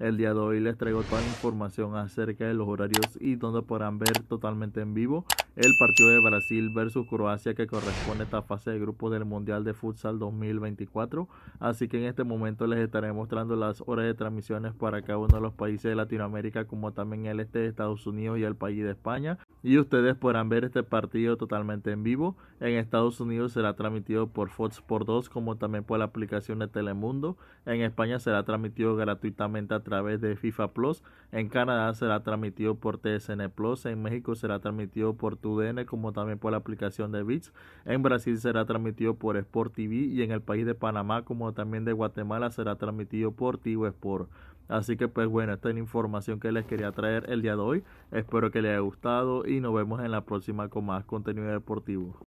El día de hoy les traigo toda la información acerca de los horarios y donde podrán ver totalmente en vivo el partido de Brasil versus Croacia que corresponde a esta fase de grupo del Mundial de Futsal 2024. Así que en este momento les estaré mostrando las horas de transmisiones para cada uno de los países de Latinoamérica, como también el este de Estados Unidos y el país de España. Y ustedes podrán ver este partido totalmente en vivo. En Estados Unidos será transmitido por Fox por 2, como también por la aplicación de Telemundo. En España será transmitido gratuitamente a través de FIFA Plus. En Canadá será transmitido por TSN Plus. En México será transmitido por UDN como también por la aplicación de Bits En Brasil será transmitido por Sport TV y en el país de Panamá como también de Guatemala será transmitido por Tigo Sport. Así que pues bueno, esta es la información que les quería traer el día de hoy. Espero que les haya gustado y nos vemos en la próxima con más contenido deportivo.